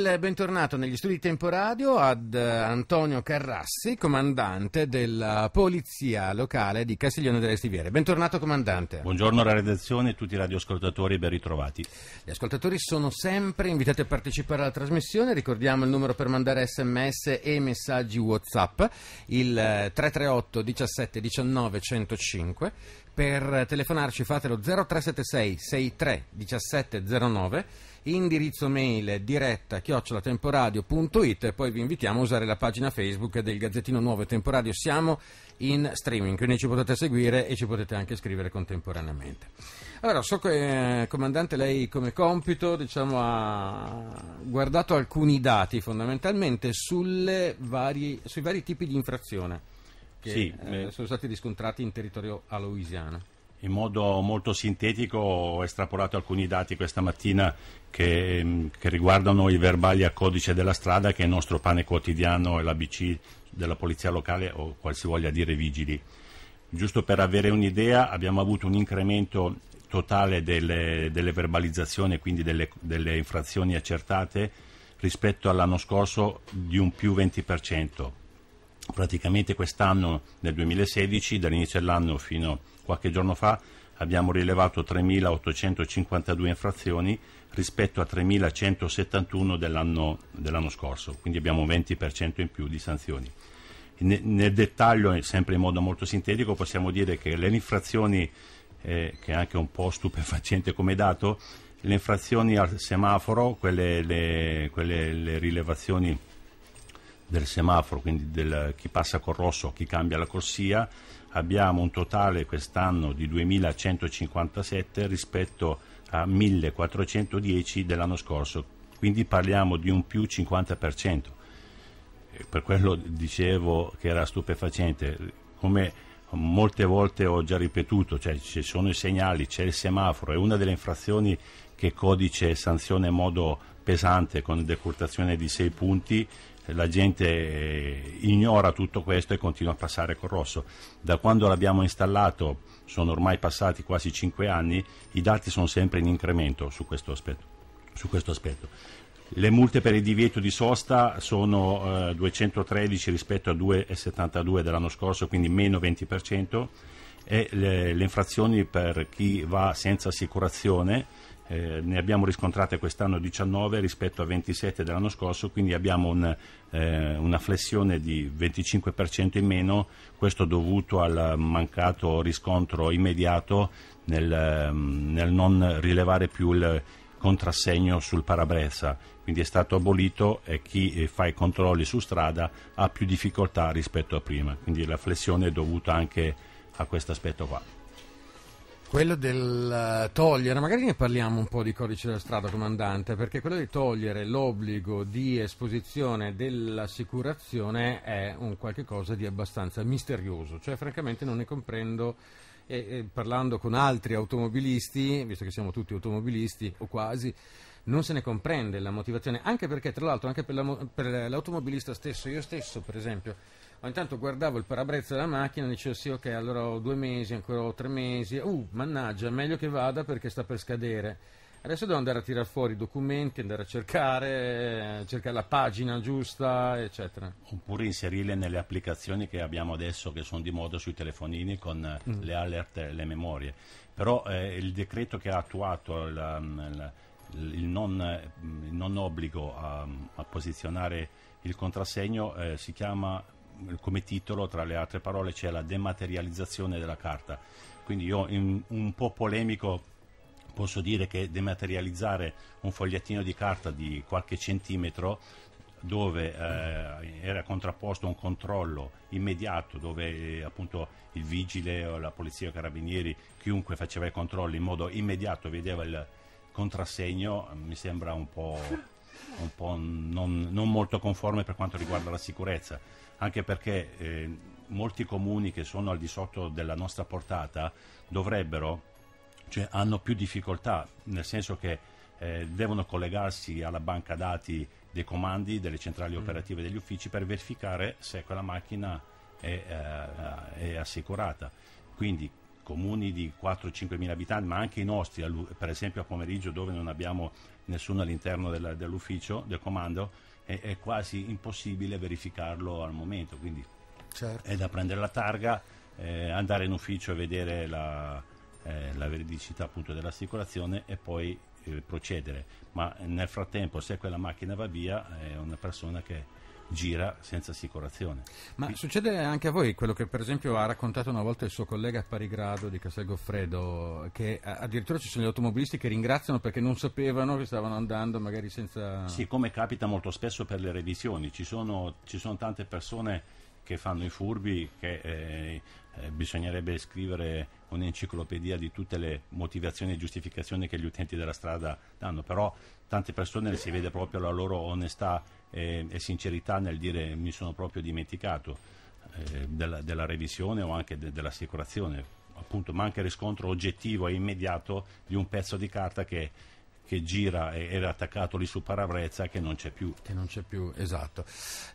Bentornato negli studi di Radio ad eh, Antonio Carrassi, comandante della Polizia Locale di Castiglione delle Stiviere. Bentornato comandante. Buongiorno alla redazione e tutti i radioascoltatori, ben ritrovati. Gli ascoltatori sono sempre invitati a partecipare alla trasmissione, ricordiamo il numero per mandare sms e messaggi Whatsapp, il 338 17 19 105. Per telefonarci fatelo 0376 63 17 09 indirizzo mail diretta chiocciolatemporadio.it e poi vi invitiamo a usare la pagina Facebook del Gazzettino Nuovo e Temporadio. Siamo in streaming, quindi ci potete seguire e ci potete anche scrivere contemporaneamente. Allora, so che, eh, comandante, lei come compito diciamo, ha guardato alcuni dati fondamentalmente vari, sui vari tipi di infrazione che sì, eh, sono stati riscontrati in territorio aloisiano in modo molto sintetico ho estrapolato alcuni dati questa mattina che, mm, che, riguardano i verbali a codice della strada che è il nostro pane quotidiano e l'ABC della polizia locale o qual dire vigili. Giusto per avere un'idea abbiamo avuto un incremento totale delle, delle verbalizzazioni, quindi delle, delle infrazioni accertate rispetto all'anno scorso di un più 20%. Praticamente quest'anno, nel 2016, dall'inizio dell'anno fino Qualche giorno fa abbiamo rilevato 3.852 infrazioni rispetto a 3.171 dell'anno, dell'anno, scorso, quindi abbiamo un 20% in più di sanzioni. Ne, nel dettaglio, sempre in modo molto sintetico, possiamo dire che le infrazioni, eh, che è anche un po' stupefacente come dato, le infrazioni al semaforo, quelle, le, quelle le rilevazioni del semaforo, quindi del, chi passa col rosso, chi cambia la corsia, abbiamo un totale quest'anno di 2157 rispetto a 1410 dell'anno scorso, quindi parliamo di un più 50%. Per quello dicevo che era stupefacente, come molte volte ho già ripetuto, cioè ci sono i segnali, c'è il semaforo, è una delle infrazioni che codice sanziona in modo pesante con decurtazione di 6 punti, la gente eh, ignora tutto questo e continua a passare col rosso. Da quando l'abbiamo installato, sono ormai passati quasi 5 anni, i dati sono sempre in incremento su questo aspetto. Su questo aspetto. Le multe per il divieto di sosta sono eh, 213 rispetto a 2,72 dell'anno scorso, quindi meno 20%, e le, le infrazioni per chi va senza assicurazione eh, ne abbiamo riscontrate quest'anno 19 rispetto a 27 dell'anno scorso, quindi abbiamo un, eh, una flessione di 25% in meno, questo dovuto al mancato riscontro immediato nel, ehm, nel non rilevare più il contrassegno sul parabrezza, quindi è stato abolito e chi eh, fa i controlli su strada ha più difficoltà rispetto a prima, quindi la flessione è dovuta anche a questo aspetto qua. Quello del eh, togliere, magari ne parliamo un po' di codice della strada, comandante, perché quello di togliere l'obbligo di esposizione dell'assicurazione è un qualche cosa di abbastanza misterioso, cioè francamente non ne comprendo e, e parlando con altri automobilisti, visto che siamo tutti automobilisti o quasi, non se ne comprende la motivazione, anche perché tra l'altro anche per, la, per l'automobilista stesso, io stesso per esempio, ogni tanto guardavo il parabrezza della macchina e dicevo sì ok allora ho due mesi, ancora ho tre mesi, uh mannaggia è meglio che vada perché sta per scadere. Adesso devo andare a tirar fuori i documenti, andare a cercare, eh, cercare la pagina giusta, eccetera. Oppure inserirle nelle applicazioni che abbiamo adesso, che sono di moda sui telefonini con mm. le alert, le memorie. Però eh, il decreto che ha attuato la, la, il, non, il, non, obbligo a, a posizionare il contrassegno eh, si chiama come titolo, tra le altre parole, c'è la dematerializzazione della carta. Quindi io in, un po' polemico posso dire che dematerializzare un fogliettino di carta di qualche centimetro dove eh, era contrapposto un controllo immediato dove eh, appunto il vigile o la polizia o i carabinieri chiunque faceva i controlli in modo immediato vedeva il contrassegno mi sembra un po' un po' non, non molto conforme per quanto riguarda la sicurezza, anche perché eh, molti comuni che sono al di sotto della nostra portata dovrebbero, cioè hanno più difficoltà, nel senso che eh, devono collegarsi alla banca dati dei comandi, delle centrali mm. operative degli uffici per verificare se quella macchina è, eh, è assicurata. Quindi comuni di 4-5 mila abitanti, ma anche i nostri, per esempio a pomeriggio dove non abbiamo nessuno all'interno della, dell'ufficio, del comando, è, è, quasi impossibile verificarlo al momento, quindi certo. è da prendere la targa, eh, andare in ufficio e vedere la, eh, la veridicità appunto, dell'assicurazione e poi eh, procedere, ma nel frattempo se quella macchina va via è una persona che gira senza assicurazione. Ma Quindi... succede anche a voi quello che per esempio ha raccontato una volta il suo collega a Parigrado di Castel Goffredo, che addirittura ci sono gli automobilisti che ringraziano perché non sapevano che stavano andando magari senza... Sì, come capita molto spesso per le revisioni, ci sono, ci sono tante persone che fanno i furbi, che eh, eh, bisognerebbe scrivere un'enciclopedia di tutte le motivazioni e giustificazioni che gli utenti della strada danno, però tante persone si vede proprio la loro onestà e, e sincerità nel dire mi sono proprio dimenticato eh, della, della, revisione o anche de, dell'assicurazione, appunto, ma anche riscontro oggettivo e immediato di un pezzo di carta che che gira e era attaccato lì su parabrezza che non c'è più. Che non c'è più, esatto.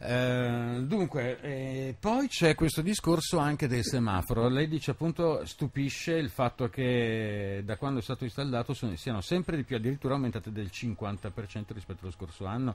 Eh, dunque, eh, poi c'è questo discorso anche del semaforo. Lei dice appunto stupisce il fatto che da quando è stato installato sono, siano sempre di più, addirittura aumentate del 50% rispetto allo scorso anno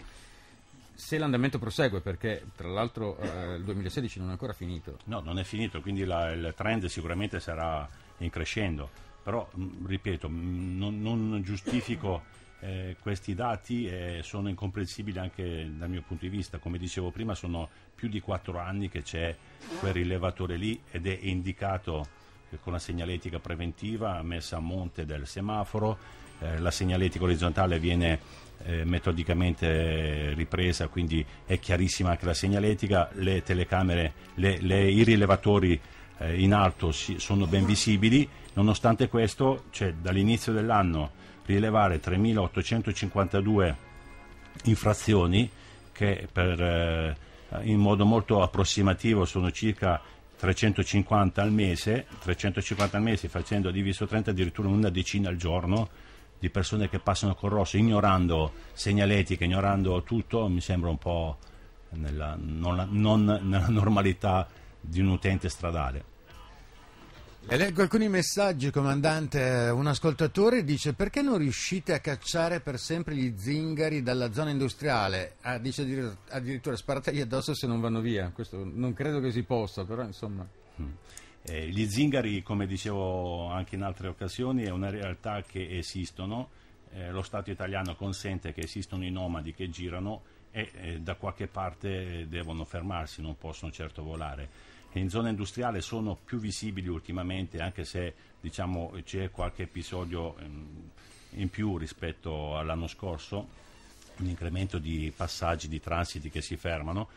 se l'andamento prosegue, perché tra l'altro eh, il 2016 non è ancora finito. No, non è finito, quindi la, il trend sicuramente sarà in crescendo, però mm, ripeto, mm, non, non, giustifico eh, questi dati, eh, sono incomprensibili anche dal mio punto di vista, come dicevo prima sono più di 4 anni che c'è quel rilevatore lì ed è indicato eh, con la segnaletica preventiva messa a monte del semaforo eh, la segnaletica orizzontale viene eh, metodicamente ripresa, quindi è chiarissima anche la segnaletica, le telecamere, le, le, i rilevatori eh, in alto si, sono ben visibili, nonostante questo cioè, dall'inizio dell'anno rilevare 3.852 infrazioni che per, eh, in modo molto approssimativo sono circa 350 al mese, 350 al mese facendo diviso 30 addirittura una decina al giorno, di persone che passano col rosso, ignorando segnaletica, ignorando tutto, mi sembra un po' nella, non, non nella normalità di un utente stradale. E leggo alcuni messaggi, comandante. Un ascoltatore dice: Perché non riuscite a cacciare per sempre gli zingari dalla zona industriale? Ah, dice addirittura: sparateli addosso se non vanno via. Questo non credo che si possa, però insomma. Mm. Eh, gli zingari, come dicevo anche in altre occasioni, è una realtà che esistono, eh, lo Stato italiano consente che esistano i nomadi che girano e eh, da qualche parte eh, devono fermarsi, non possono certo volare. In zona industriale sono più visibili ultimamente, anche se diciamo, c'è qualche episodio ehm, in più rispetto all'anno scorso, un incremento di passaggi, di transiti che si fermano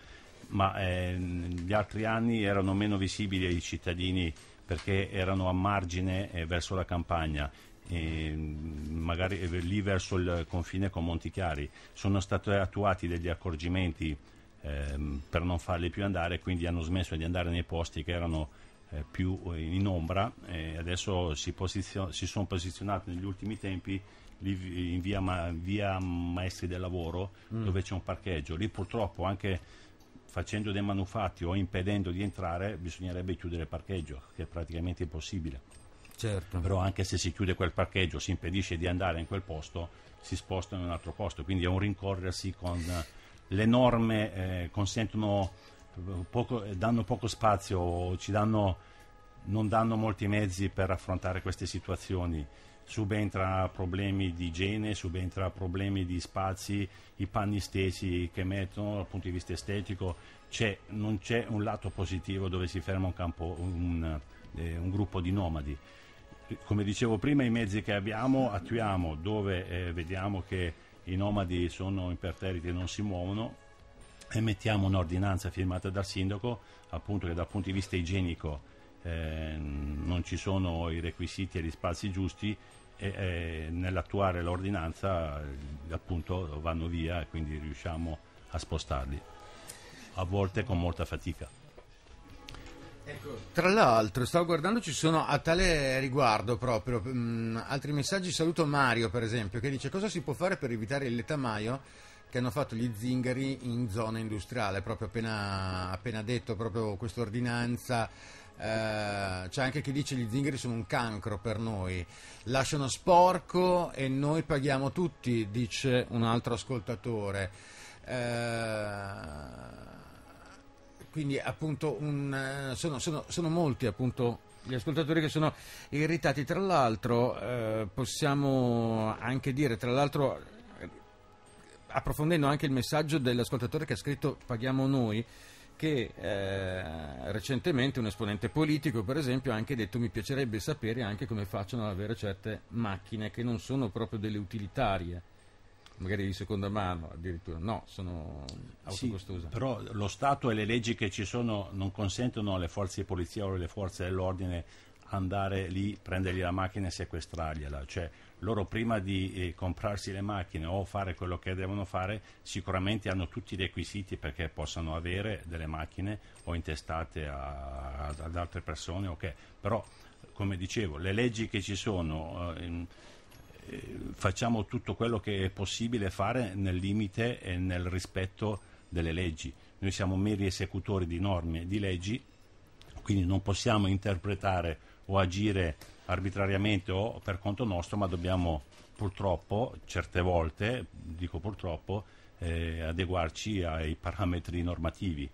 ma eh, gli altri anni erano meno visibili ai cittadini perché erano a margine eh, verso la campagna. Mm, magari eh, lì verso il confine con Montichiari sono stati attuati degli accorgimenti ehm, per non farli più andare quindi hanno smesso di andare nei posti che erano eh, più eh, in ombra e adesso si, posizio- si sono posizionati negli ultimi tempi in via, Ma- via Maestri del Lavoro mm. dove c'è un parcheggio lì purtroppo anche facendo dei manufatti o impedendo di entrare bisognerebbe chiudere il parcheggio, che è praticamente impossibile. Certo. Però anche se si chiude quel parcheggio, si impedisce di andare in quel posto, si sposta in un altro posto, quindi è un rincorrersi con eh, le norme eh, consentono poco, eh, danno poco spazio, ci danno, non danno molti mezzi per affrontare queste situazioni subentra problemi di igiene, subentra problemi di spazi, i panni stessi che mettono dal punto di vista estetico, c'è, non c'è un lato positivo dove si ferma un, campo, un, eh, un gruppo di nomadi. Come dicevo prima, i mezzi che abbiamo attuiamo dove eh, vediamo che i nomadi sono imperterriti e non si muovono, e mettiamo un'ordinanza firmata dal sindaco appunto che dal punto di vista igienico Ehm, non ci sono i requisiti e gli spazi giusti e, e nell'attuare l'ordinanza eh, appunto vanno via e quindi riusciamo a spostarli, a volte con molta fatica. Ecco, tra l'altro, stavo guardando, ci sono a tale riguardo proprio mh, mm, altri messaggi. Saluto Mario, per esempio, che dice cosa si può fare per evitare il letamaio che hanno fatto gli zingari in zona industriale, proprio appena, appena detto, proprio questa ordinanza eh, c'è anche chi dice gli zingari sono un cancro per noi, lasciano sporco e noi paghiamo tutti, dice un altro ascoltatore. Eh, quindi appunto un, eh, sono, sono, sono, molti appunto gli ascoltatori che sono irritati. Tra l'altro eh, possiamo anche dire, tra l'altro eh, approfondendo anche il messaggio dell'ascoltatore che ha scritto Paghiamo noi, che eh, recentemente un esponente politico, per esempio, ha anche detto mi piacerebbe sapere anche come facciano ad avere certe macchine che non sono proprio delle utilitarie, magari di seconda mano addirittura, no, sono autocostose. Sì, però lo Stato e le leggi che ci sono non consentono alle forze di polizia o alle forze dell'ordine andare lì, prendergli la macchina e sequestrargliela. Cioè, loro prima di eh, comprarsi le macchine o fare quello che devono fare sicuramente hanno tutti i requisiti perché possano avere delle macchine o intestate a, a, ad altre persone, okay. però come dicevo le leggi che ci sono eh, eh, facciamo tutto quello che è possibile fare nel limite e nel rispetto delle leggi. Noi siamo meri esecutori di norme, e di leggi, quindi non possiamo interpretare o agire arbitrariamente o per conto nostro, ma dobbiamo purtroppo, certe volte, dico purtroppo, eh, adeguarci ai parametri normativi.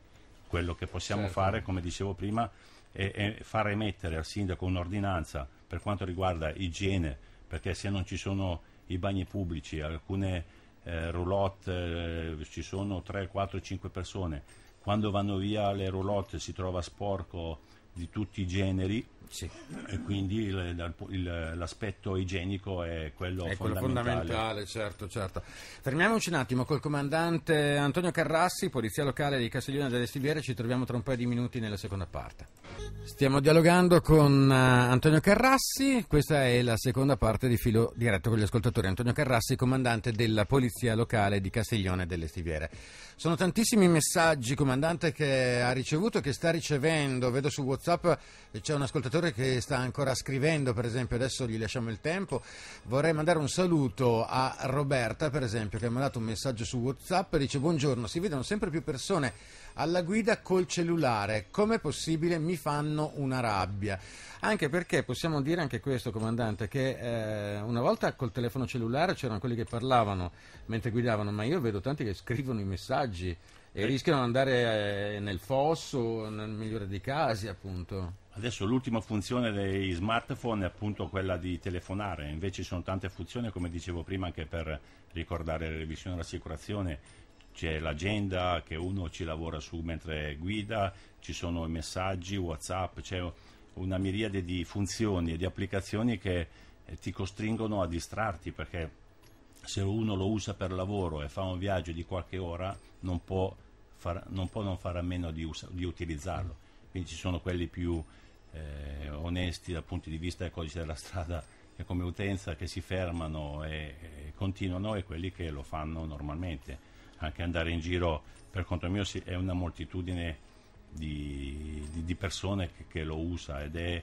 Quello che possiamo certo. fare, come dicevo prima, è, è far emettere al sindaco un'ordinanza per quanto riguarda igiene, perché se non ci sono i bagni pubblici, alcune eh, roulotte, eh, ci sono 3, 4, 5 persone, quando vanno via le roulotte si trova sporco di tutti i generi, sì. E quindi il, il, l'aspetto igienico è quello è fondamentale. fondamentale, certo, certo. Fermiamoci un attimo col comandante Antonio Carrassi, polizia locale di Castiglione delle Stiviere, ci troviamo tra un paio di minuti nella seconda parte. Stiamo dialogando con eh, Antonio Carrassi, questa è la seconda parte di filo diretto con gli ascoltatori. Antonio Carrassi, comandante della polizia locale di Castiglione delle Stiviere. Sono tantissimi messaggi, comandante, che ha ricevuto e che sta ricevendo. Vedo su WhatsApp c'è un ascoltatore ascoltatore che sta ancora scrivendo, per esempio, adesso gli lasciamo il tempo. Vorrei mandare un saluto a Roberta, per esempio, che ha mandato un messaggio su WhatsApp e dice "Buongiorno, si vedono sempre più persone alla guida col cellulare. Com'è possibile? Mi fanno una rabbia". Anche perché possiamo dire anche questo, comandante, che eh, una volta col telefono cellulare c'erano quelli che parlavano mentre guidavano, ma io vedo tanti che scrivono i messaggi e eh. rischiano di andare eh, nel fosso, nel migliore dei casi, appunto. Adesso l'ultima funzione dei smartphone è appunto quella di telefonare, invece ci sono tante funzioni, come dicevo prima, anche per ricordare la revisione dell'assicurazione, c'è l'agenda che uno ci lavora su mentre guida, ci sono i messaggi, Whatsapp, c'è una miriade di funzioni e di applicazioni che eh, ti costringono a distrarti perché se uno lo usa per lavoro e fa un viaggio di qualche ora non può, far, non, può non, fare a meno di, us- di utilizzarlo. Quindi ci sono quelli più eh, onesti dal punto di vista del codice della strada e come utenza che si fermano e, e continuano e quelli che lo fanno normalmente. Anche andare in giro per conto mio è una moltitudine di, di, di persone che, che, lo usa ed è,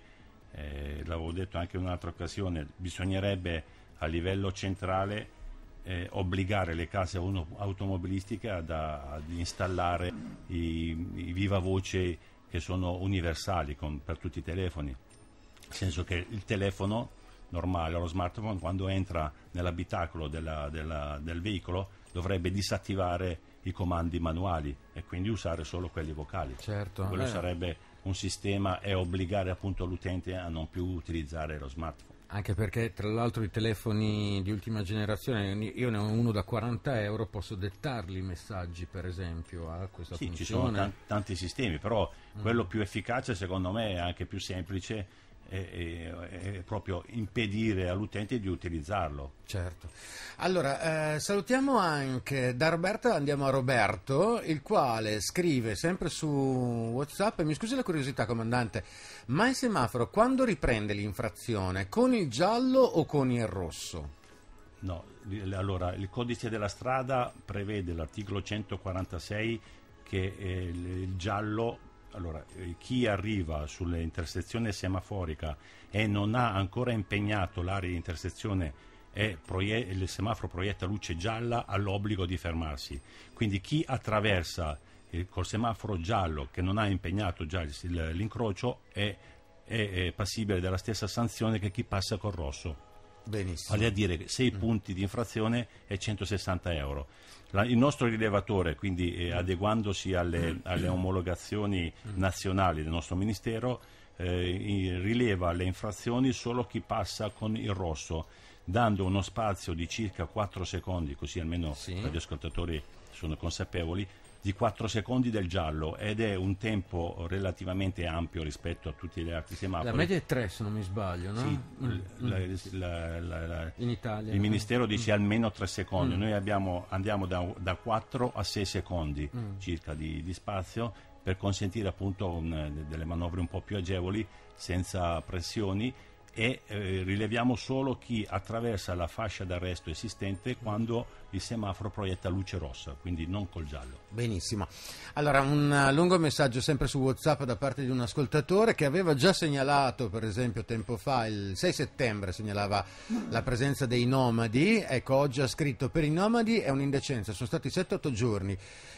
eh, l'avevo detto anche in un'altra occasione, bisognerebbe a livello centrale eh, obbligare le case automobilistiche ad, ad installare i, i viva voce che sono universali con, per tutti i telefoni, nel senso che il telefono normale, lo smartphone, quando entra nell'abitacolo della, della, del veicolo dovrebbe disattivare i comandi manuali e quindi usare solo quelli vocali. Certo. Quello eh. sarebbe un sistema e obbligare appunto l'utente a non più utilizzare lo smartphone. Anche perché tra l'altro i telefoni di ultima generazione, io ne ho uno da 40 euro, posso dettarli i messaggi per esempio a questa sì, funzione. Sì, ci sono t- tanti sistemi, però mm. quello più efficace secondo me è anche più semplice e, e, e, proprio impedire all'utente di utilizzarlo. Certo. Allora, eh, salutiamo anche da Roberto, andiamo a Roberto, il quale scrive sempre su WhatsApp, mi scusi la curiosità comandante, ma il semaforo quando riprende l'infrazione? Con il giallo o con il rosso? No, allora il codice della strada prevede l'articolo 146 che eh, il giallo allora, eh, chi arriva sull'intersezione semaforica e non ha ancora impegnato l'area di intersezione e proie- il semaforo proietta luce gialla ha l'obbligo di fermarsi. Quindi chi attraversa eh, col semaforo giallo che non ha impegnato già il, l'incrocio è, è, è passibile della stessa sanzione che chi passa col rosso. Benissimo. Vale a dire 6 mm. punti di infrazione e 160 euro. La, il nostro rilevatore, quindi eh, mm. adeguandosi alle, mm. alle, omologazioni nazionali del nostro Ministero, eh, rileva le infrazioni solo chi passa con il rosso, dando uno spazio di circa 4 secondi, così almeno sì. gli ascoltatori sono consapevoli, di 4 secondi del giallo ed è un tempo relativamente ampio rispetto a tutti gli altri semafori. La media è 3 se non mi sbaglio, no? Sì, mm. mm. la, la, la, in Italia. Il no? Ministero eh. dice mm. almeno 3 secondi, mm. noi abbiamo, andiamo da, da, 4 a 6 secondi mm. circa di, di, spazio per consentire appunto un, delle manovre un po' più agevoli senza pressioni e eh, rileviamo solo chi attraversa la fascia d'arresto esistente quando il semaforo proietta luce rossa, quindi non col giallo. Benissimo. Allora, un eh, lungo messaggio sempre su WhatsApp da parte di un ascoltatore che aveva già segnalato, per esempio, tempo fa, il 6 settembre, segnalava la presenza dei nomadi. Ecco, oggi ha scritto: Per i nomadi è un'indecenza, sono stati 7-8 giorni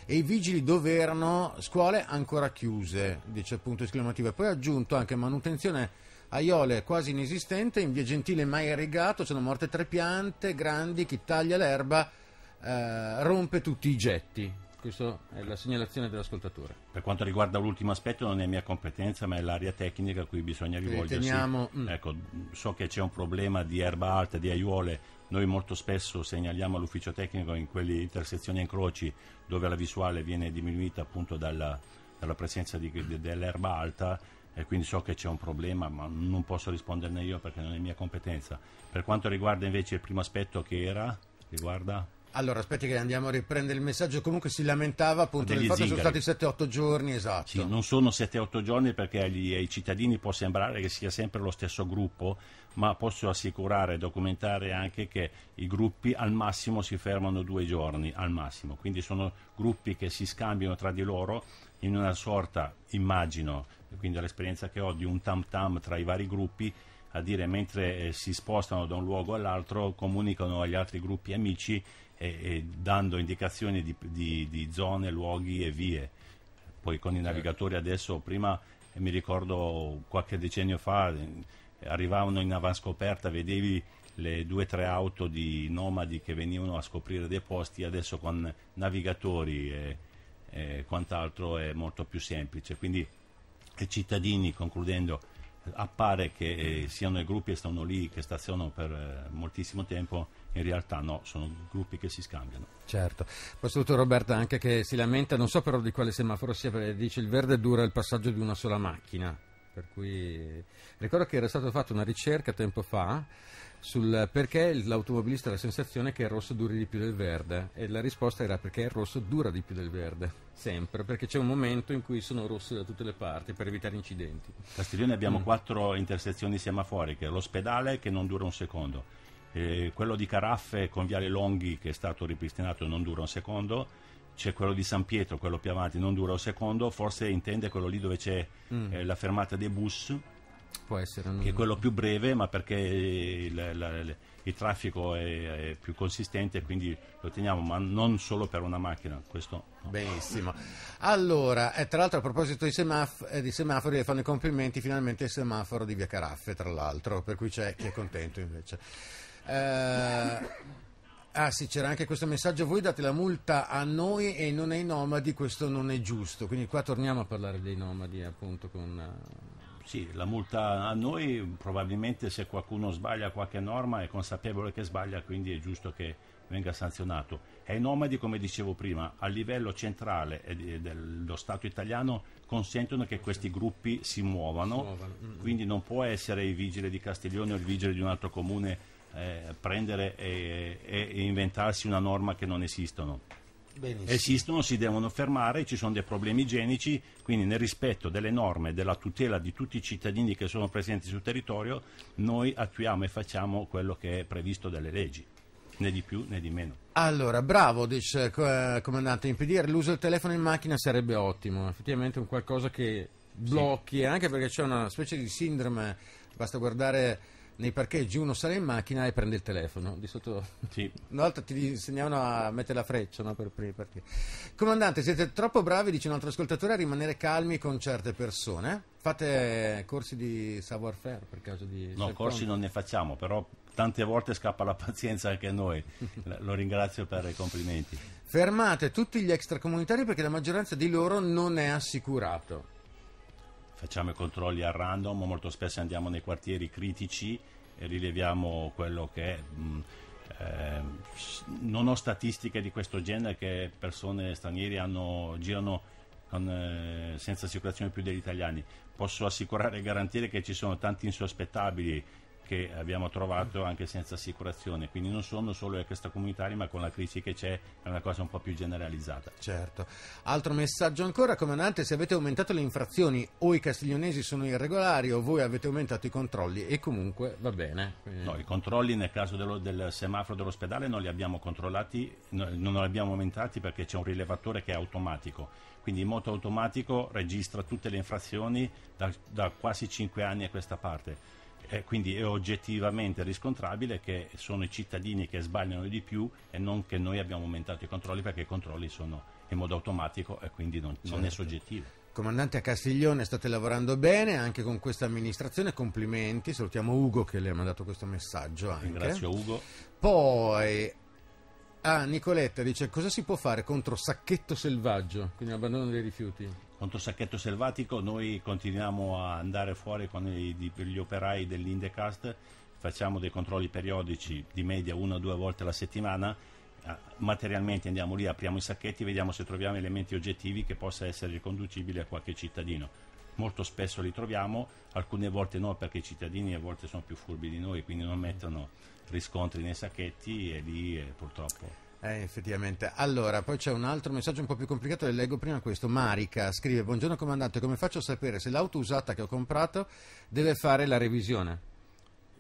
e i vigili dove erano scuole ancora chiuse, dice appunto esclamativo. E poi ha aggiunto anche manutenzione Aiole quasi inesistente, in via Gentile mai irrigato, sono morte tre piante grandi, chi taglia l'erba eh, rompe tutti i getti. Questa è la segnalazione dell'ascoltatore. Per quanto riguarda l'ultimo aspetto non è mia competenza ma è l'area tecnica a cui bisogna rivolgersi. Riteniamo... Mm. Ecco, so che c'è un problema di erba alta, di aiuole, noi molto spesso segnaliamo all'ufficio tecnico in quelle intersezioni e incroci dove la visuale viene diminuita appunto dalla, dalla presenza di, dell'erba alta e quindi so che c'è un problema, ma non posso risponderne io perché non è mia competenza. Per quanto riguarda invece il primo aspetto che era, riguarda... Allora, aspetti che andiamo a riprendere il messaggio. Comunque si lamentava appunto del fatto zingari. che sono stati 7-8 giorni, esatto. Sì, non sono 7-8 giorni perché agli, ai cittadini può sembrare che sia sempre lo stesso gruppo, ma posso assicurare e documentare anche che i gruppi al massimo si fermano due giorni, al massimo. Quindi sono gruppi che si scambiano tra di loro in una sorta, immagino, quindi dall'esperienza che ho di un tam tam tra i vari gruppi, a dire mentre eh, si spostano da un luogo all'altro comunicano agli altri gruppi amici e, eh, dando indicazioni di, di, di, zone, luoghi e vie. Poi con i certo. navigatori adesso, prima eh, mi ricordo qualche decennio fa, eh, arrivavano in avanscoperta, vedevi le due o tre auto di nomadi che venivano a scoprire dei posti, adesso con navigatori e, e quant'altro è molto più semplice. Quindi che cittadini, concludendo, appare che eh, siano i gruppi che stanno lì, che stazionano per eh, moltissimo tempo, in realtà no, sono gruppi che si scambiano. Certo, professor Roberta anche che si lamenta, non so però di quale semaforo sia, perché dice il verde dura il passaggio di una sola macchina per cui ricordo che era stata fatta una ricerca tempo fa sul perché l'automobilista ha la sensazione che il rosso duri di più del verde e la risposta era perché il rosso dura di più del verde, sempre, perché c'è un momento in cui sono rosse da tutte le parti per evitare incidenti. A Castiglione abbiamo mm. quattro intersezioni semaforiche, l'ospedale che non dura un secondo, eh, quello di Caraffe con Viale Longhi che è stato ripristinato e non dura un secondo, c'è quello di San Pietro, quello più avanti, non dura un secondo, forse intende quello lì dove c'è mm. eh, la fermata dei bus, Può essere, non... che è quello più breve, ma perché il, la, il, il traffico è, è, più consistente, quindi lo teniamo, ma non solo per una macchina. Questo, no. Benissimo. Allora, eh, tra l'altro, a proposito di, semaf- eh, di, semafori, le fanno i complimenti finalmente il semaforo di Via Caraffe, tra l'altro, per cui c'è chi è contento invece. Eh, Ah sì, c'era anche questo messaggio, voi date la multa a noi e non ai nomadi, questo non è giusto, quindi qua torniamo a parlare dei nomadi appunto con... Eh, sì, la multa a noi probabilmente se qualcuno sbaglia qualche norma è consapevole che sbaglia, quindi è giusto che venga sanzionato. E ai nomadi, come dicevo prima, a livello centrale dello Stato italiano consentono che questi gruppi si muovano. Mm, mm. quindi non può essere il vigile di Castiglione o il vigile di un altro comune eh, prendere e, e, inventarsi una norma che non esistono. Benissimo. Esistono, si devono fermare, ci sono dei problemi igienici, quindi nel rispetto delle norme e della tutela di tutti i cittadini che sono presenti sul territorio, noi attuiamo e facciamo quello che è previsto dalle leggi, né di più né di meno. Allora, bravo, dice eh, comandante, impedire l'uso del telefono in macchina sarebbe ottimo, effettivamente un qualcosa che blocchi, sì. anche perché c'è una specie di sindrome, basta guardare nei parcheggi uno sale in macchina e prende il telefono. Di sotto... sì. Una volta ti insegnavano a mettere la freccia no? per, per, per... Comandante, siete troppo bravi, dice un altro ascoltatore, a rimanere calmi con certe persone. Fate corsi di savoir-faire per caso di... No, corsi non ne facciamo, però tante volte scappa la pazienza anche a noi. Lo ringrazio per i complimenti. Fermate tutti gli extracomunitari perché la maggioranza di loro non è assicurato facciamo i controlli a random, molto spesso andiamo nei quartieri critici e rileviamo quello che è. Mm, ehm, non ho statistiche di questo genere che persone straniere hanno, girano con, eh, senza assicurazione più degli italiani. Posso assicurare e garantire che ci sono tanti insospettabili che abbiamo trovato anche senza assicurazione, quindi non sono solo extracomunitari ma con la crisi che c'è è una cosa un po' più generalizzata. Certo. Altro messaggio ancora, comandante, se avete aumentato le infrazioni o i castiglionesi sono irregolari o voi avete aumentato i controlli e comunque va bene. Quindi... No, i controlli nel caso dello, del semaforo dell'ospedale non li abbiamo controllati, non li abbiamo aumentati perché c'è un rilevatore che è automatico. Quindi in moto automatico registra tutte le infrazioni da, da quasi 5 anni a questa parte eh, quindi è oggettivamente riscontrabile che sono i cittadini che sbagliano di più e non che noi abbiamo aumentato i controlli perché i controlli sono in modo automatico e quindi non, certo. non è certo. soggettivo. Comandante a Castiglione, state lavorando bene anche con questa amministrazione, complimenti, salutiamo Ugo che le ha mandato questo messaggio. Anche. Ringrazio Ugo. Poi Ah, Nicoletta dice cosa si può fare contro sacchetto selvaggio, quindi abbandono dei rifiuti? Contro sacchetto selvatico noi continuiamo a andare fuori con gli operai dell'Indecast, facciamo dei controlli periodici di media una o due volte alla settimana ah, materialmente andiamo lì, apriamo i sacchetti, vediamo se troviamo elementi oggettivi che possa essere riconducibili a qualche cittadino molto spesso li troviamo, alcune volte no perché i cittadini a volte sono più furbi di noi, quindi non mettono riscontri nei sacchetti e lì eh, purtroppo... Eh, effettivamente. Allora, poi c'è un altro messaggio un po' più complicato, le leggo prima questo. Marica scrive: Buongiorno comandante, come faccio a sapere se l'auto usata che ho comprato deve fare la revisione?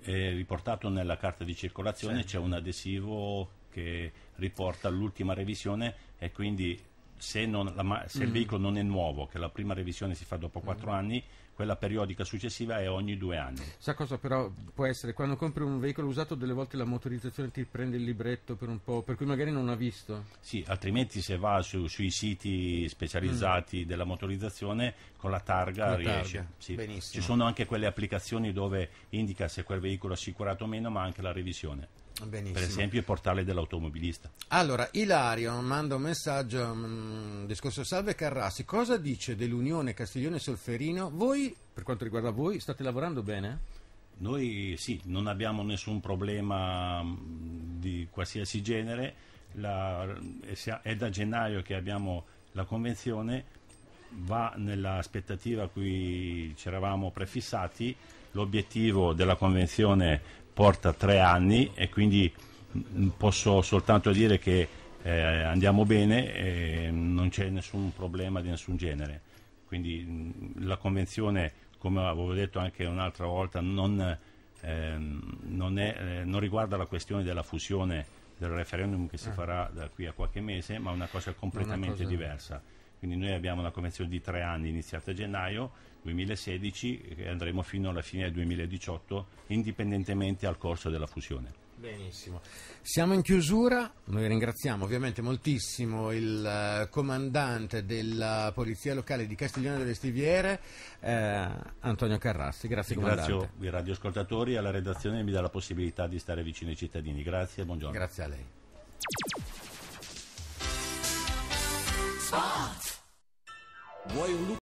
È riportato nella carta di circolazione sì. c'è un adesivo che riporta l'ultima revisione e quindi se, la, se il mm. veicolo non è nuovo, che la prima revisione si fa dopo 4 mm. anni, quella periodica successiva è ogni due anni. Sa cosa però può essere? Quando compri un veicolo usato, delle volte la motorizzazione ti prende il libretto per un po', per cui magari non ha visto. Sì, altrimenti se va su, sui siti specializzati mm. della motorizzazione, con la targa la riesce. Targa. Sì. Ci sono anche quelle applicazioni dove indica se quel veicolo è assicurato o meno, ma anche la revisione. Benissimo. per esempio il portale dell'automobilista. Allora, Ilario manda un messaggio, mh, mm, discorso salve Carrassi, cosa dice dell'Unione Castiglione-Solferino? Voi, per quanto riguarda voi, state lavorando bene? Noi sì, non abbiamo nessun problema mm, di qualsiasi genere, la, eh, è da gennaio che abbiamo la convenzione, va nell'aspettativa a cui ci eravamo prefissati, l'obiettivo della convenzione porta tre anni e quindi mm, posso soltanto dire che eh, andiamo bene e non c'è nessun problema di nessun genere. Quindi mm, la convenzione, come avevo detto anche un'altra volta, non, ehm, non, è, eh, non riguarda la questione della fusione del referendum che si ah. farà da qui a qualche mese, ma una cosa completamente una cosa... diversa. Quindi noi abbiamo una convenzione di tre anni iniziata a gennaio 2016 e andremo fino alla fine del 2018 indipendentemente al corso della fusione. Benissimo, siamo in chiusura, noi ringraziamo ovviamente moltissimo il eh, comandante della Polizia Locale di Castiglione delle Stiviere, eh, Antonio Carrassi, grazie Ringrazio comandante. Ringrazio i radioascoltatori e alla redazione che mi dà la possibilità di stare vicino ai cittadini, grazie e buongiorno. Grazie a lei. Spot.